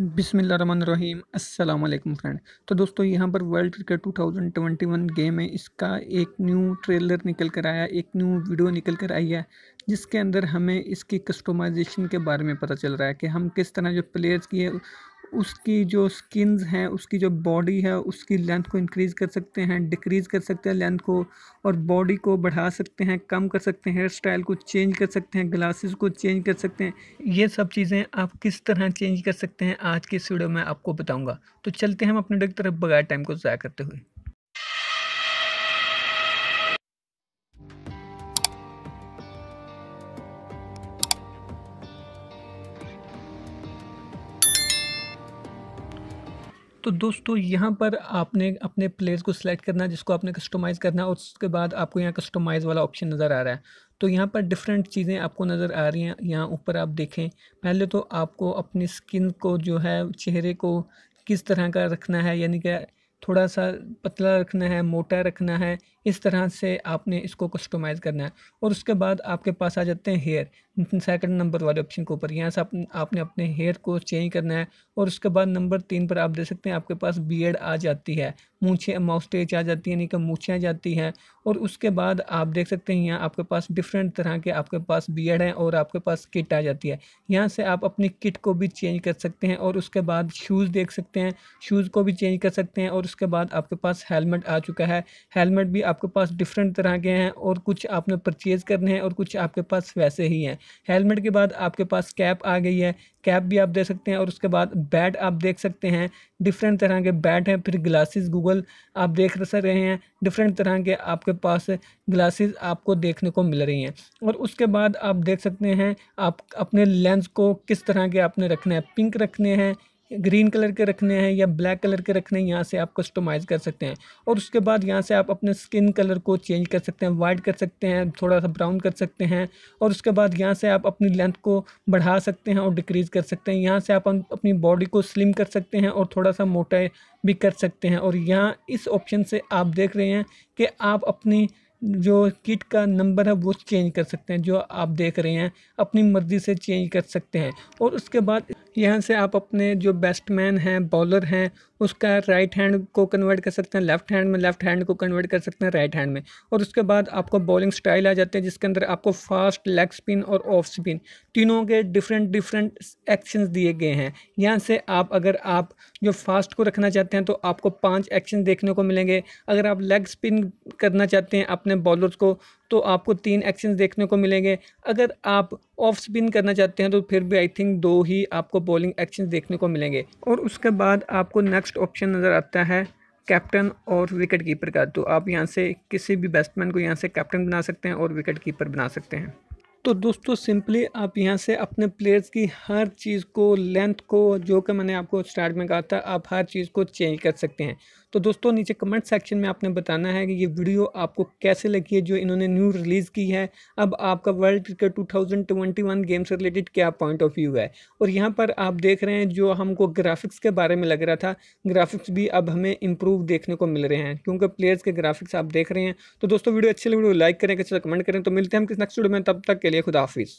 रहीम अल्लाम फ्रेंड तो दोस्तों यहाँ पर वर्ल्ड क्रिकेट 2021 गेम है इसका एक न्यू ट्रेलर निकल कर आया एक न्यू वीडियो निकल कर आई है जिसके अंदर हमें इसकी कस्टमाइजेशन के बारे में पता चल रहा है कि हम किस तरह जो प्लेयर्स की है उसकी जो स्किन्स हैं उसकी जो बॉडी है उसकी लेंथ को इंक्रीज़ कर सकते हैं डिक्रीज़ कर सकते हैं लेंथ को और बॉडी को बढ़ा सकते हैं कम कर सकते हैं हेयर स्टाइल को चेंज कर सकते हैं ग्लासेस को चेंज कर सकते हैं ये सब चीज़ें आप किस तरह चेंज कर सकते हैं आज की इस वीडियो में आपको बताऊँगा तो चलते हैं हम अपने डॉक्टर तरफ बगैर टाइम को ज़ाया करते हुए तो दोस्तों यहाँ पर आपने अपने प्लेयर्स को सिलेक्ट करना है जिसको आपने कस्टमाइज़ करना है और उसके बाद आपको यहाँ कस्टमाइज़ वाला ऑप्शन नज़र आ रहा है तो यहाँ पर डिफरेंट चीज़ें आपको नज़र आ रही हैं यहाँ ऊपर आप देखें पहले तो आपको अपनी स्किन को जो है चेहरे को किस तरह का रखना है यानी कि थोड़ा सा पतला रखना है मोटा रखना है इस तरह से आपने इसको कस्टमाइज़ करना है और उसके बाद आपके पास आ जाते हैं हेयर सेकंड नंबर वाले ऑप्शन के ऊपर यहाँ से आप, आपने अपने हेयर को चेंज करना है और उसके बाद नंबर तीन पर आप देख सकते हैं आपके पास बियड आ जाती है मूछे माउस्टेज आ जाती है यानी कि मूछें जाती हैं और उसके बाद आप देख सकते हैं यहाँ आपके पास डिफरेंट तरह के आपके पास बियड हैं और आपके पास किट आ जाती है यहाँ से आप अपनी किट को भी चेंज कर सकते हैं और उसके बाद शूज़ देख सकते हैं शूज़ को भी चेंज कर सकते हैं और उसके बाद आपके पास हेलमेट आ चुका है हेलमेट भी आपके पास डिफरेंट तरह के हैं और कुछ आपने परचेज़ करने हैं और कुछ आपके पास वैसे ही हैं हेलमेट के बाद आपके पास कैप आ गई है कैप भी आप दे सकते हैं और उसके बाद बैट आप देख सकते हैं डिफरेंट तरह के बैट हैं फिर ग्लासेस गूगल आप देख रहे हैं डिफरेंट तरह के आपके पास ग्लासेस आपको देखने को मिल रही हैं और उसके बाद आप देख सकते हैं आप अपने लेंस को किस तरह के आपने रखना है पिंक रखने हैं ग्रीन कलर के रखने हैं या ब्लैक कलर के रखने हैं यहाँ से आप कस्टमाइज़ कर सकते हैं और उसके बाद यहाँ से आप अपने स्किन कलर को चेंज कर सकते हैं वाइट कर सकते हैं थोड़ा सा ब्राउन कर सकते हैं और उसके बाद यहाँ से आप अपनी लेंथ को बढ़ा सकते हैं और डिक्रीज़ कर सकते हैं यहाँ से आप अं-, अपनी बॉडी को स्लिम कर सकते हैं और थोड़ा सा मोटा भी कर सकते हैं और यहाँ इस ऑप्शन से आप देख रहे हैं कि आप अपनी जो किट का नंबर है वो चेंज कर सकते हैं जो आप देख रहे हैं अपनी मर्ज़ी से चेंज कर सकते हैं और उसके बाद यहाँ से आप अपने जो बैट्समैन हैं बॉलर हैं उसका राइट हैंड को कन्वर्ट कर सकते हैं लेफ्ट हैंड में लेफ्ट हैंड को कन्वर्ट कर सकते हैं राइट हैंड में और उसके बाद आपको बॉलिंग स्टाइल आ जाते हैं जिसके अंदर आपको फास्ट लेग स्पिन और ऑफ स्पिन तीनों के डिफरेंट डिफरेंट एक्शन दिए गए हैं यहाँ से आप अगर आप जो फास्ट को रखना चाहते हैं तो आपको पाँच एक्शन देखने को मिलेंगे अगर आप लेग स्पिन करना चाहते हैं अपने बॉलर को तो आपको तीन एक्शन देखने को मिलेंगे अगर आप ऑफ स्पिन करना चाहते हैं तो फिर भी आई थिंक दो ही आपको बॉलिंग एक्शन देखने को मिलेंगे और उसके बाद आपको नेक्स्ट ऑप्शन नज़र आता है कैप्टन और विकेट कीपर का तो आप यहाँ से किसी भी बैट्समैन को यहाँ से कैप्टन बना सकते हैं और विकेट कीपर बना सकते हैं तो दोस्तों सिंपली आप यहाँ से अपने प्लेयर्स की हर चीज़ को लेंथ को जो कि मैंने आपको स्टार्ट में कहा था आप हर चीज़ को चेंज कर सकते हैं तो दोस्तों नीचे कमेंट सेक्शन में आपने बताना है कि ये वीडियो आपको कैसे लगी है जो इन्होंने न्यू रिलीज़ की है अब आपका वर्ल्ड क्रिकेट वन गेम से रिलेटेड क्या पॉइंट ऑफ व्यू है और यहाँ पर आप देख रहे हैं जो हमको ग्राफिक्स के बारे में लग रहा था ग्राफिक्स भी अब हमें इम्प्रूव देखने को मिल रहे हैं क्योंकि प्लेयर्स के ग्राफिक्स आप देख रहे हैं तो दोस्तों वीडियो अच्छी लगे वीडियो लाइक करें अच्छा कमेंट करें तो मिलते हैं हम किस नेक्स्ट वीडियो में तब तक के लिए खुदाफिज़